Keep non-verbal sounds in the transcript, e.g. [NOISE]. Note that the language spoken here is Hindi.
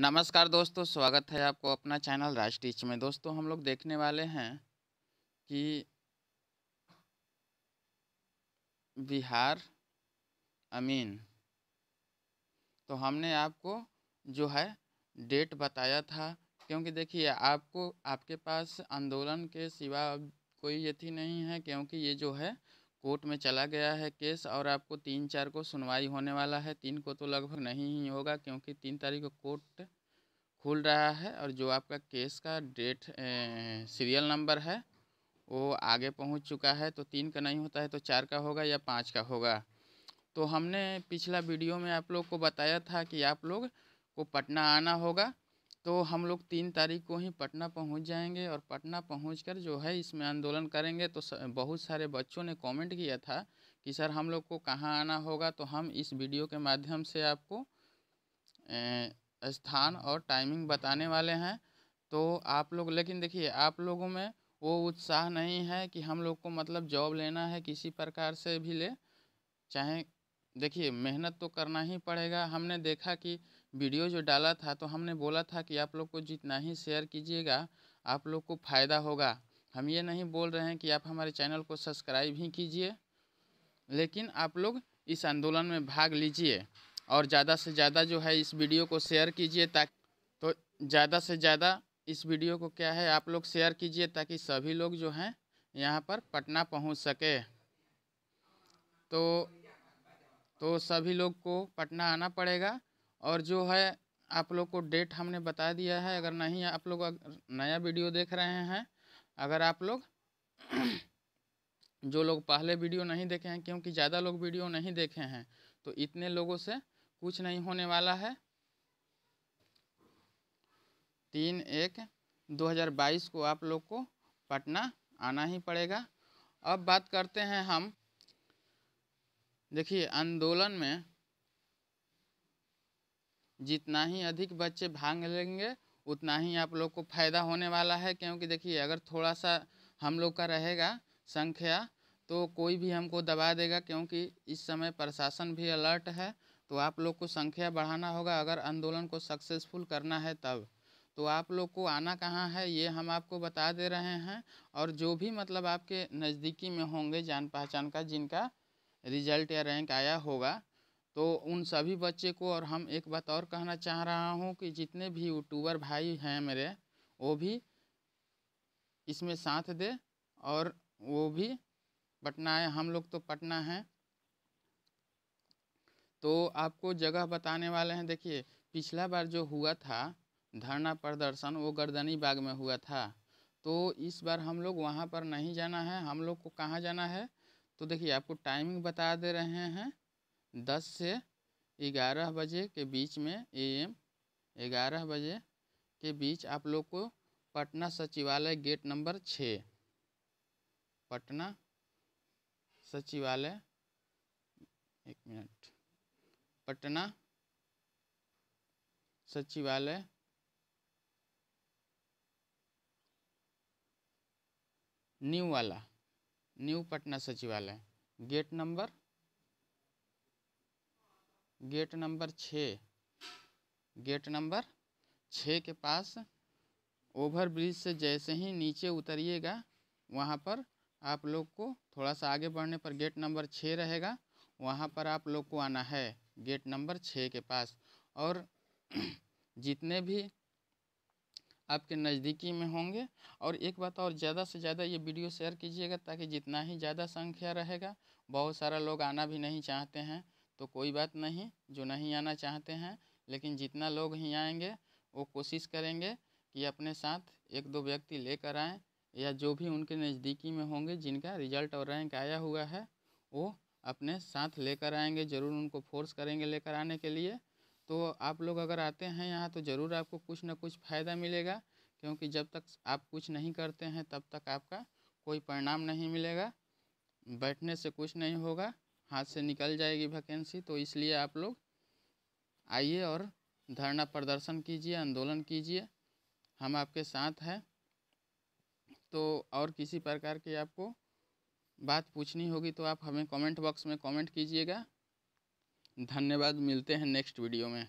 नमस्कार दोस्तों स्वागत है आपको अपना चैनल राज टीच में दोस्तों हम लोग देखने वाले हैं कि बिहार अमीन तो हमने आपको जो है डेट बताया था क्योंकि देखिए आपको आपके पास आंदोलन के सिवा कोई यथी नहीं है क्योंकि ये जो है कोर्ट में चला गया है केस और आपको तीन चार को सुनवाई होने वाला है तीन को तो लगभग नहीं ही होगा क्योंकि तीन तारीख को कोर्ट खुल रहा है और जो आपका केस का डेट सीरियल नंबर है वो आगे पहुंच चुका है तो तीन का नहीं होता है तो चार का होगा या पाँच का होगा तो हमने पिछला वीडियो में आप लोग को बताया था कि आप लोग को पटना आना होगा तो हम लोग तीन तारीख को ही पटना पहुंच जाएंगे और पटना पहुंचकर जो है इसमें आंदोलन करेंगे तो बहुत सारे बच्चों ने कमेंट किया था कि सर हम लोग को कहाँ आना होगा तो हम इस वीडियो के माध्यम से आपको स्थान और टाइमिंग बताने वाले हैं तो आप लोग लेकिन देखिए आप लोगों में वो उत्साह नहीं है कि हम लोग को मतलब जॉब लेना है किसी प्रकार से भी ले चाहे देखिए मेहनत तो करना ही पड़ेगा हमने देखा कि वीडियो जो डाला था तो हमने बोला था कि आप लोग को जितना ही शेयर कीजिएगा आप लोग को फ़ायदा होगा हम ये नहीं बोल रहे हैं कि आप हमारे चैनल को सब्सक्राइब ही कीजिए लेकिन आप लोग इस आंदोलन में भाग लीजिए और ज़्यादा से ज़्यादा जो है इस वीडियो को शेयर कीजिए ताकि तो ज़्यादा से ज़्यादा इस वीडियो को क्या है आप लोग शेयर कीजिए ताकि सभी लोग जो हैं यहाँ पर पटना पहुँच सके तो तो सभी लोग को पटना आना पड़ेगा और जो है आप लोग को डेट हमने बता दिया है अगर नहीं आप लोग नया वीडियो देख रहे हैं अगर आप लोग जो लोग पहले वीडियो नहीं देखे हैं क्योंकि ज़्यादा लोग वीडियो नहीं देखे हैं तो इतने लोगों से कुछ नहीं होने वाला है तीन एक 2022 को आप लोग को पटना आना ही पड़ेगा अब बात करते हैं हम देखिए आंदोलन में जितना ही अधिक बच्चे भाग लेंगे उतना ही आप लोग को फायदा होने वाला है क्योंकि देखिए अगर थोड़ा सा हम लोग का रहेगा संख्या तो कोई भी हमको दबा देगा क्योंकि इस समय प्रशासन भी अलर्ट है तो आप लोग को संख्या बढ़ाना होगा अगर आंदोलन को सक्सेसफुल करना है तब तो आप लोग को आना कहाँ है ये हम आपको बता दे रहे हैं और जो भी मतलब आपके नज़दीकी में होंगे जान पहचान का जिनका रिजल्ट या रैंक आया होगा तो उन सभी बच्चे को और हम एक बात और कहना चाह रहा हूँ कि जितने भी यूट्यूबर भाई हैं मेरे वो भी इसमें साथ दे और वो भी पटना है हम लोग तो पटना हैं तो आपको जगह बताने वाले हैं देखिए पिछला बार जो हुआ था धरना प्रदर्शन वो गर्दनी बाग में हुआ था तो इस बार हम लोग वहाँ पर नहीं जाना है हम लोग को कहाँ जाना है तो देखिए आपको टाइमिंग बता दे रहे हैं दस से ग्यारह बजे के बीच में ए एम ग्यारह बजे के बीच आप लोग को पटना सचिवालय गेट नंबर छः पटना सचिवालय एक मिनट पटना सचिवालय न्यू वाला न्यू पटना सचिवालय गेट नंबर गेट नंबर छ गेट नंबर छः के पास ओवर ब्रिज से जैसे ही नीचे उतरिएगा वहाँ पर आप लोग को थोड़ा सा आगे बढ़ने पर गेट नंबर छः रहेगा वहाँ पर आप लोग को आना है गेट नंबर छः के पास और [CLEARS THROAT] जितने भी आपके नज़दीकी में होंगे और एक बात और ज़्यादा से ज़्यादा ये वीडियो शेयर कीजिएगा ताकि जितना ही ज़्यादा संख्या रहेगा बहुत सारा लोग आना भी नहीं चाहते हैं तो कोई बात नहीं जो नहीं आना चाहते हैं लेकिन जितना लोग ही आएंगे वो कोशिश करेंगे कि अपने साथ एक दो व्यक्ति लेकर आएँ या जो भी उनके नज़दीकी में होंगे जिनका रिजल्ट और रैंक आया हुआ है वो अपने साथ लेकर आएंगे ज़रूर उनको फोर्स करेंगे लेकर आने के लिए तो आप लोग अगर आते हैं यहाँ तो ज़रूर आपको कुछ ना कुछ फ़ायदा मिलेगा क्योंकि जब तक आप कुछ नहीं करते हैं तब तक आपका कोई परिणाम नहीं मिलेगा बैठने से कुछ नहीं होगा हाथ से निकल जाएगी वैकेंसी तो इसलिए आप लोग आइए और धरना प्रदर्शन कीजिए आंदोलन कीजिए हम आपके साथ हैं तो और किसी प्रकार की आपको बात पूछनी होगी तो आप हमें कमेंट बॉक्स में कमेंट कीजिएगा धन्यवाद मिलते हैं नेक्स्ट वीडियो में